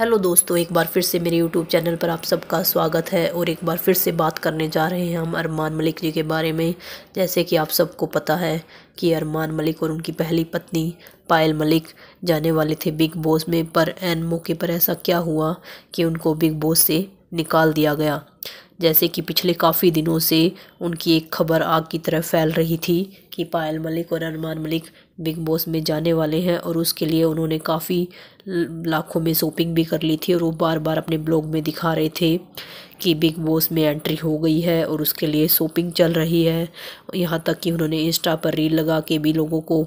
hello दोस्तों एक बार फिर से मेरे यूट्यूब चैनल पर आप सबका स्वागत है और एक बार फिर से बात करने जा रहे हैं हम अरमान मलिक जी के बारे में जैसे कि आप सबको पता है कि अरमान मलिक और उनकी पहली पत्नी पायल मलिक जाने वाले थे बिग बॉस में पर एन मौके पर ऐसा क्या हुआ कि उनको बिग बॉस से निकाल दिया गया जैसे कि पिछले काफ़ी दिनों से उनकी एक खबर आग की तरह फैल रही थी कि पायल मलिक और अनुमान मलिक बिग बॉस में जाने वाले हैं और उसके लिए उन्होंने काफ़ी लाखों में शॉपिंग भी कर ली थी और वो बार बार अपने ब्लॉग में दिखा रहे थे कि बिग बॉस में एंट्री हो गई है और उसके लिए शॉपिंग चल रही है यहाँ तक कि उन्होंने इंस्टा पर रील लगा के भी लोगों को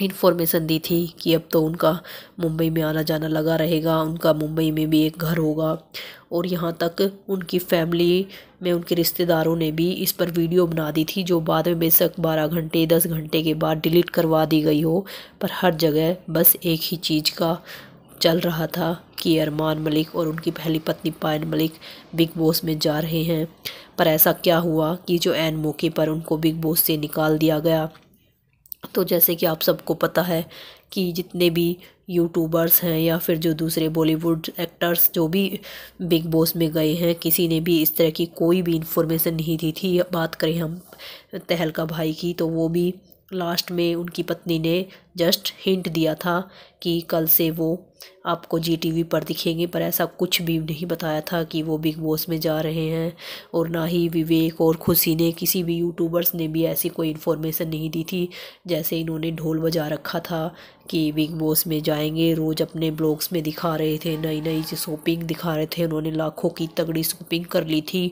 इन्फॉर्मेशन दी थी कि अब तो उनका मुंबई में आना जाना लगा रहेगा उनका मुंबई में भी एक घर होगा और यहाँ तक उनकी फैमिली में उनके रिश्तेदारों ने भी इस पर वीडियो बना दी थी जो बाद में बेशक बारह घंटे दस घंटे के बाद डिलीट करवा दी गई हो पर हर जगह बस एक ही चीज़ का चल रहा था कि अरमान मलिक और उनकी पहली पत्नी पायन मलिक बिग बॉस में जा रहे हैं पर ऐसा क्या हुआ कि जो एन मौके पर उनको बिग बॉस से निकाल दिया गया तो जैसे कि आप सबको पता है कि जितने भी यूट्यूबर्स हैं या फिर जो दूसरे बॉलीवुड एक्टर्स जो भी बिग बॉस में गए हैं किसी ने भी इस तरह की कोई भी इन्फॉर्मेशन नहीं दी थी बात करें हम तहलका भाई की तो वो भी लास्ट में उनकी पत्नी ने जस्ट हिंट दिया था कि कल से वो आपको जी टीवी पर दिखेंगे पर ऐसा कुछ भी नहीं बताया था कि वो बिग बॉस में जा रहे हैं और ना ही विवेक और खुशी ने किसी भी यूट्यूबर्स ने भी ऐसी कोई इन्फॉर्मेशन नहीं दी थी जैसे इन्होंने ढोल बजा रखा था कि बिग बॉस में जाएंगे रोज़ अपने ब्लॉग्स में दिखा रहे थे नई नई शॉपिंग दिखा रहे थे उन्होंने लाखों की तगड़ी शॉपिंग कर ली थी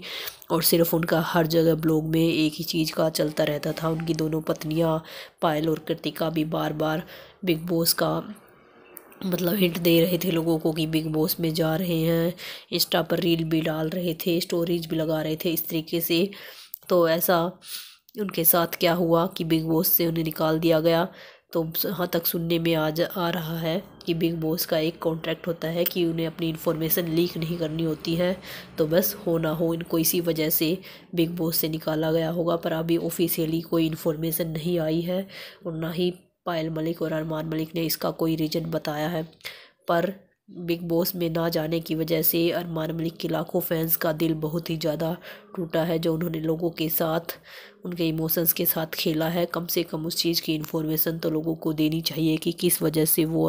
और सिर्फ उनका हर जगह ब्लॉग में एक ही चीज़ का चलता रहता था उनकी दोनों पत्नियाँ पायल और कृतिका भी बार बार बार बिग बॉस का मतलब हिंट दे रहे थे लोगों को कि बिग बॉस में जा रहे हैं इंस्टा पर रील भी डाल रहे थे स्टोरीज भी लगा रहे थे इस तरीके से तो ऐसा उनके साथ क्या हुआ कि बिग बॉस से उन्हें निकाल दिया गया तो यहाँ तक सुनने में आ जा आ रहा है कि बिग बॉस का एक कॉन्ट्रैक्ट होता है कि उन्हें अपनी इन्फॉर्मेशन लीक नहीं करनी होती है तो बस हो ना हो इनको इसी वजह से बिग बॉस से निकाला गया होगा पर अभी ऑफिशियली कोई इन्फॉर्मेशन नहीं आई है और ना ही पायल मलिक और अरमान मलिक ने इसका कोई रीज़न बताया है पर बिग बॉस में ना जाने की वजह से अरमान मलिक के लाखों फैंस का दिल बहुत ही ज़्यादा टूटा है जो उन्होंने लोगों के साथ उनके इमोशंस के साथ खेला है कम से कम उस चीज़ की इन्फॉर्मेशन तो लोगों को देनी चाहिए कि किस वजह से वो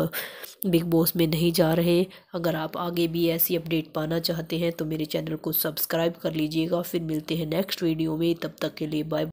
बिग बॉस में नहीं जा रहे अगर आप आगे भी ऐसी अपडेट पाना चाहते हैं तो मेरे चैनल को सब्सक्राइब कर लीजिएगा फिर मिलते हैं नेक्स्ट वीडियो में तब तक के लिए बाय